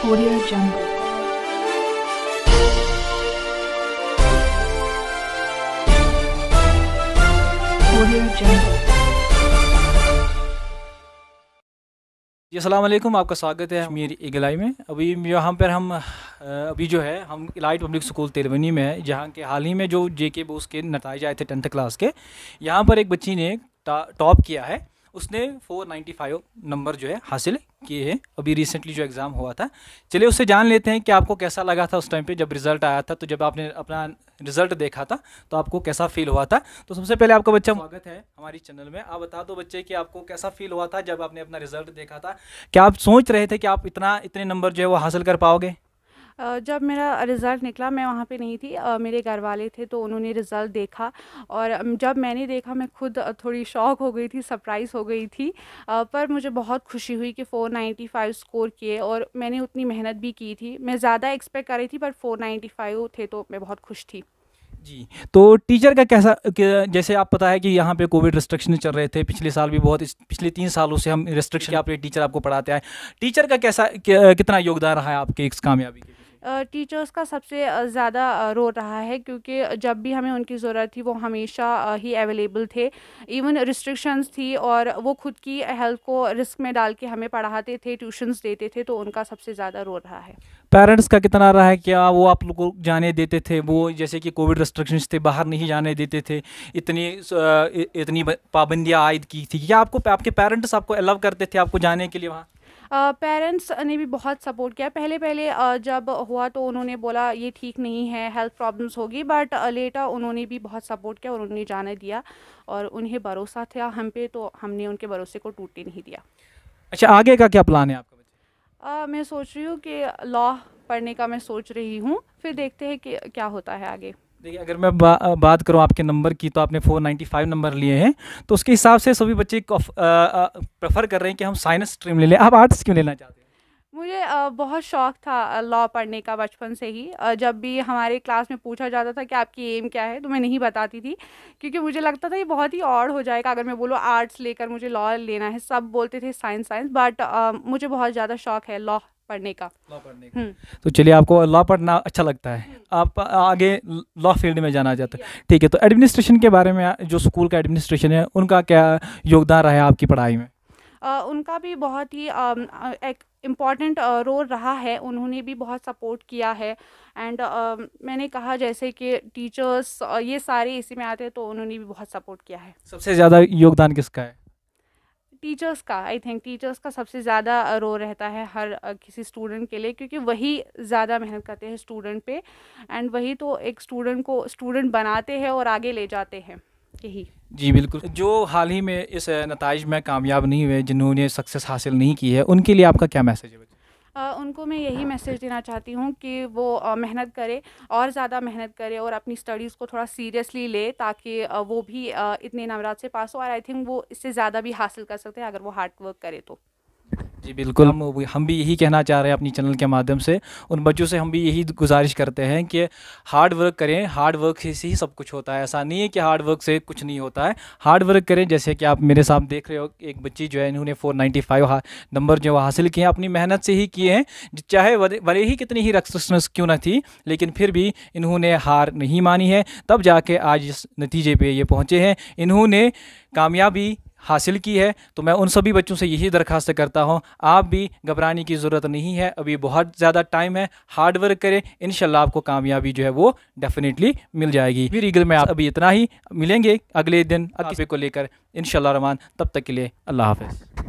Audio Jungle. Audio Jungle. जी असलम आपका स्वागत है मेरी इगलाई में अभी यहाँ पर हम अभी जो है हम इलाइट पब्लिक स्कूल तेलवनी में है जहाँ के हाल ही में जो जे के बोस के नतज आए थे टेंथ क्लास के यहाँ पर एक बच्ची ने टॉप किया है उसने 495 नंबर जो है हासिल किए हैं अभी रिसेंटली जो एग्ज़ाम हुआ था चलिए उससे जान लेते हैं कि आपको कैसा लगा था उस टाइम पे जब रिज़ल्ट आया था तो जब आपने अपना रिज़ल्ट देखा था तो आपको कैसा फील हुआ था तो सबसे पहले आपका बच्चा स्वागत है हमारी चैनल में आप बता दो बच्चे कि आपको कैसा फील हुआ था जब आपने अपना रिज़ल्ट देखा था क्या आप सोच रहे थे कि आप इतना इतने नंबर जो है वो हासिल कर पाओगे जब मेरा रिज़ल्ट निकला मैं वहाँ पे नहीं थी मेरे घर वाले थे तो उन्होंने रिज़ल्ट देखा और जब मैंने देखा मैं खुद थोड़ी शॉक हो गई थी सरप्राइज़ हो गई थी पर मुझे बहुत खुशी हुई कि फ़ोर नाइन्टी फाइव स्कोर किए और मैंने उतनी मेहनत भी की थी मैं ज़्यादा एक्सपेक्ट कर रही थी पर फ़ोर नाइन्टी फाइव थे तो मैं बहुत खुश थी जी तो टीचर का कैसा जैसे आप पता है कि यहाँ पे कोविड रिस्ट्रिक्शन चल रहे थे पिछले साल भी बहुत पिछले तीन सालों से हम रिस्ट्रिक्शन आप टीचर आपको पढ़ाते हैं टीचर का कैसा कितना योगदान रहा है आपके इस कामयाबी के टीचर्स का सबसे ज़्यादा रोल रहा है क्योंकि जब भी हमें उनकी ज़रूरत थी वो हमेशा ही अवेलेबल थे इवन रिस्ट्रिक्शंस थी और वो खुद की हेल्थ को रिस्क में डाल के हमें पढ़ाते थे ट्यूशन्स देते थे तो उनका सबसे ज़्यादा रोल रहा है पेरेंट्स का कितना रहा है क्या वो आप लोग को जाने देते थे वो जैसे कि कोविड रिस्ट्रिक्शंस थे बाहर नहीं जाने देते थे इतनी इतनी पाबंदियाँ आयद की थी क्या आपको आपके पेरेंट्स आपको अलाव करते थे आपको जाने के लिए वहाँ पेरेंट्स ने भी बहुत सपोर्ट किया पहले पहले जब हुआ तो उन्होंने बोला ये ठीक नहीं है हेल्थ प्रॉब्लम्स होगी बट लेटा उन्होंने भी बहुत सपोर्ट किया और उन्होंने जाने दिया और उन्हें भरोसा था हम पे तो हमने उनके भरोसे को टूटने नहीं दिया अच्छा आगे का क्या प्लान है आपका मैं सोच रही हूँ कि लॉ पढ़ने का मैं सोच रही हूँ फिर देखते हैं कि क्या होता है आगे देखिए अगर मैं बा, बात करूं आपके नंबर की तो आपने 495 नंबर लिए हैं तो उसके हिसाब से सभी बच्चे प्रेफर कर रहे हैं कि हम साइंस स्ट्रीम ले लें आप आर्ट्स क्यों लेना चाहते हैं मुझे बहुत शौक था लॉ पढ़ने का बचपन से ही जब भी हमारे क्लास में पूछा जाता था कि आपकी एम क्या है तो मैं नहीं बताती थी क्योंकि मुझे लगता था ये बहुत ही ऑड हो जाएगा अगर मैं बोलूँ आर्ट्स लेकर मुझे लॉ लेना है सब बोलते थे साइंस साइंस बट मुझे बहुत ज़्यादा शौक है लॉ पढ़ने का लॉ पढ़ने हम्म। तो चलिए आपको लॉ पढ़ना अच्छा लगता है हम्म। आप आगे लॉ फील्ड में जाना चाहते हैं ठीक है तो एडमिनिस्ट्रेशन के बारे में जो स्कूल का एडमिनिस्ट्रेशन है उनका क्या योगदान रहा है आपकी पढ़ाई में आ, उनका भी बहुत ही आ, एक इम्पॉर्टेंट रोल रहा है उन्होंने भी बहुत सपोर्ट किया है एंड uh, मैंने कहा जैसे कि टीचर्स ये सारे इसी में आते हैं तो उन्होंने भी बहुत सपोर्ट किया है सबसे ज़्यादा योगदान किसका है टीचर्स का आई थिंक टीचर्स का सबसे ज़्यादा रोल रहता है हर किसी स्टूडेंट के लिए क्योंकि वही ज़्यादा मेहनत करते हैं स्टूडेंट पे एंड वही तो एक स्टूडेंट को स्टूडेंट बनाते हैं और आगे ले जाते हैं यही जी बिल्कुल जो हाल ही में इस नतज में कामयाब नहीं हुए जिन्होंने सक्सेस हासिल नहीं की है उनके लिए आपका क्या मैसेज है उनको मैं यही मैसेज देना चाहती हूँ कि वो मेहनत करे और ज़्यादा मेहनत करे और अपनी स्टडीज़ को थोड़ा सीरियसली ले ताकि वो भी इतने नवरात से पास हो और आई थिंक वो इससे ज़्यादा भी हासिल कर सकते हैं अगर वो हार्ड वर्क करे तो जी बिल्कुल हम हम भी यही कहना चाह रहे हैं अपनी चैनल के माध्यम से उन बच्चों से हम भी यही गुजारिश करते हैं कि हार्ड वर्क करें हार्ड वर्क से ही सब कुछ होता है ऐसा नहीं है कि हार्ड वर्क से कुछ नहीं होता है हार्ड वर्क करें जैसे कि आप मेरे साथ देख रहे हो एक बच्ची जो है इन्होंने फोर नाइन्टी फाइव नंबर जो हासिल किए हैं अपनी मेहनत से ही किए हैं चाहे भले ही कितनी ही रक्सनेस क्यों ना थी लेकिन फिर भी इन्होंने हार नहीं मानी है तब जाके आज इस नतीजे पर ये पहुँचे हैं इन्होंने कामयाबी हासिल की है तो मैं उन सभी बच्चों से यही दरखास्त करता हूँ आप भी घबराने की ज़रूरत नहीं है अभी बहुत ज़्यादा टाइम है हार्ड वर्क करें इन आपको कामयाबी जो है वो डेफिनेटली मिल जाएगी फिर ईगल में आप अभी इतना ही मिलेंगे अगले दिन अगले को लेकर इन रमान तब तक के लिए अल्लाह हाफ